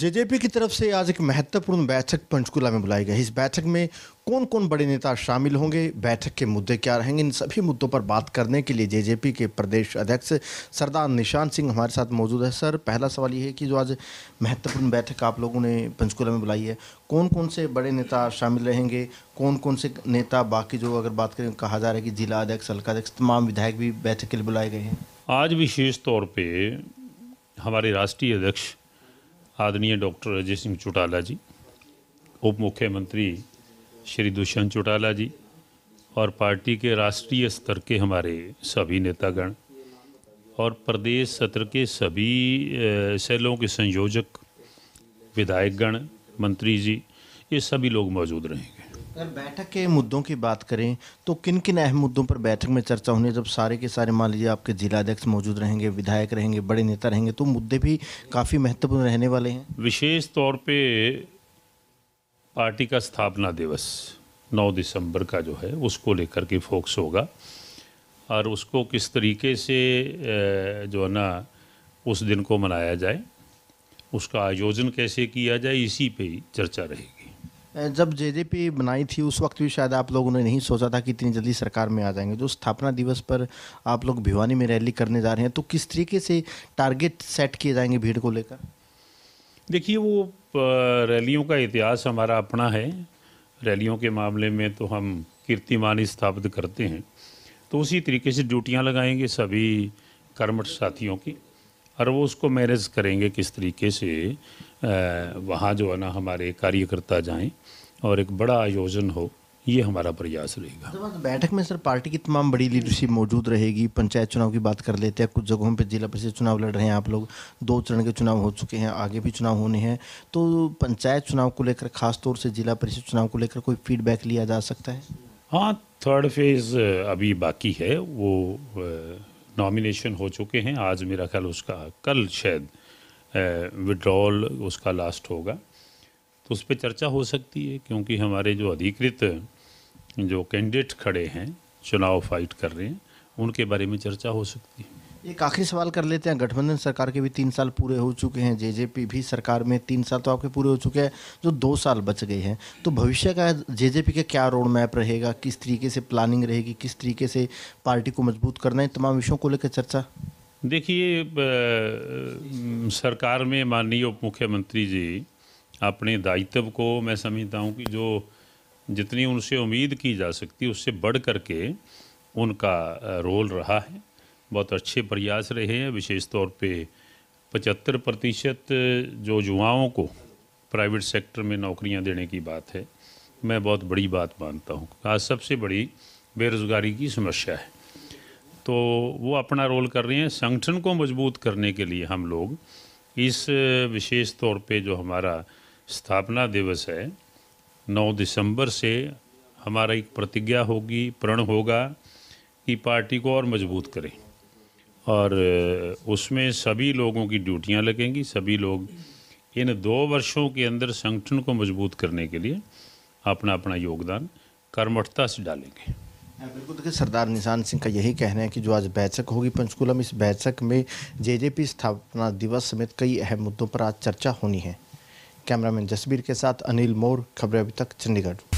JJP की तरफ से आज एक महत्वपूर्ण बैठक पंचकुला में बुलाई गई इस बैठक में कौन कौन बड़े नेता शामिल होंगे बैठक के मुद्दे क्या रहेंगे इन सभी मुद्दों पर बात करने के लिए जेजेपी के प्रदेश अध्यक्ष सरदार निशान सिंह हमारे साथ मौजूद है सर पहला सवाल ये है कि जो आज महत्वपूर्ण बैठक आप लोगों ने पंचकूला में बुलाई है कौन कौन से बड़े नेता शामिल रहेंगे कौन कौन से नेता बाकी जो अगर बात करें कहा जा रहा है कि जिला अध्यक्ष हल्का अध्यक्ष तमाम विधायक भी बैठक के लिए बुलाए गए हैं आज विशेष तौर पर हमारे राष्ट्रीय अध्यक्ष आदरणीय डॉक्टर अजय सिंह चौटाला जी उप मुख्यमंत्री श्री दुष्यंत चौटाला जी और पार्टी के राष्ट्रीय स्तर के हमारे सभी नेतागण और प्रदेश सत्र के सभी सेलों के संयोजक विधायकगण मंत्री जी ये सभी लोग मौजूद रहेंगे अगर बैठक के मुद्दों की बात करें तो किन किन अहम मुद्दों पर बैठक में चर्चा होनी है जब सारे के सारे मान लीजिए आपके जिलाध्यक्ष मौजूद रहेंगे विधायक रहेंगे बड़े नेता रहेंगे तो मुद्दे भी काफ़ी महत्वपूर्ण रहने वाले हैं विशेष तौर पे पार्टी का स्थापना दिवस 9 दिसंबर का जो है उसको लेकर के फोक्स होगा और उसको किस तरीके से जो है ना उस दिन को मनाया जाए उसका आयोजन कैसे किया जाए इसी पर ही चर्चा रहेगी जब जेजेपी बनाई थी उस वक्त भी शायद आप लोगों ने नहीं सोचा था कि इतनी जल्दी सरकार में आ जाएंगे जो स्थापना दिवस पर आप लोग भिवानी में रैली करने जा रहे हैं तो किस तरीके से टारगेट सेट किए जाएंगे भीड़ को लेकर देखिए वो रैलियों का इतिहास हमारा अपना है रैलियों के मामले में तो हम कीर्तिमान स्थापित करते हैं तो उसी तरीके से ड्यूटियाँ लगाएंगे सभी कर्मठ साथियों की और वो उसको मैनेज करेंगे किस तरीके से वहाँ जो है ना हमारे कार्यकर्ता जाएं और एक बड़ा आयोजन हो ये हमारा प्रयास रहेगा तो बैठक में सर पार्टी की तमाम बड़ी लीडरशिप मौजूद रहेगी पंचायत चुनाव की बात कर लेते हैं कुछ जगहों पर जिला परिषद चुनाव लड़ रहे हैं आप लोग दो चरण के चुनाव हो चुके हैं आगे भी चुनाव होने हैं तो पंचायत चुनाव को लेकर खासतौर से जिला परिषद चुनाव को लेकर कोई फीडबैक लिया जा सकता है हाँ थर्ड फेज अभी बाकी है वो नॉमिनेशन हो चुके हैं आज मेरा ख्याल उसका कल शायद विड्रॉल उसका लास्ट होगा तो उस पर चर्चा हो सकती है क्योंकि हमारे जो अधिकृत जो कैंडिडेट खड़े हैं चुनाव फाइट कर रहे हैं उनके बारे में चर्चा हो सकती है एक आखिरी सवाल कर लेते हैं गठबंधन सरकार के भी तीन साल पूरे हो चुके हैं जेजेपी भी सरकार में तीन साल तो आपके पूरे हो चुके हैं जो दो साल बच गए हैं तो भविष्य का जेजेपी का क्या रोड मैप रहेगा किस तरीके से प्लानिंग रहेगी किस तरीके से पार्टी को मजबूत करना है तमाम विषयों को लेकर चर्चा देखिए सरकार में माननीय उप मुख्यमंत्री जी अपने दायित्व को मैं समझता हूँ कि जो जितनी उनसे उम्मीद की जा सकती उससे बढ़ करके उनका रोल रहा है बहुत अच्छे प्रयास रहे हैं विशेष तौर पे पचहत्तर प्रतिशत जो युवाओं को प्राइवेट सेक्टर में नौकरियां देने की बात है मैं बहुत बड़ी बात मानता हूँ आज सबसे बड़ी बेरोज़गारी की समस्या है तो वो अपना रोल कर रहे हैं संगठन को मजबूत करने के लिए हम लोग इस विशेष तौर पे जो हमारा स्थापना दिवस है 9 दिसंबर से हमारा एक प्रतिज्ञा होगी प्रण होगा कि पार्टी को और मजबूत करें और उसमें सभी लोगों की ड्यूटियां लगेंगी सभी लोग इन दो वर्षों के अंदर संगठन को मजबूत करने के लिए अपना अपना योगदान कर्मठता से डालेंगे हाँ, बिल्कुल देखिए सरदार निशान सिंह का यही कहना है कि जो आज बैठक होगी पंचकुलम इस बैठक में जेजेपी स्थापना दिवस समेत कई अहम मुद्दों पर आज चर्चा होनी है कैमरामैन जसबीर के साथ अनिल मोर खबरें अभी तक चंडीगढ़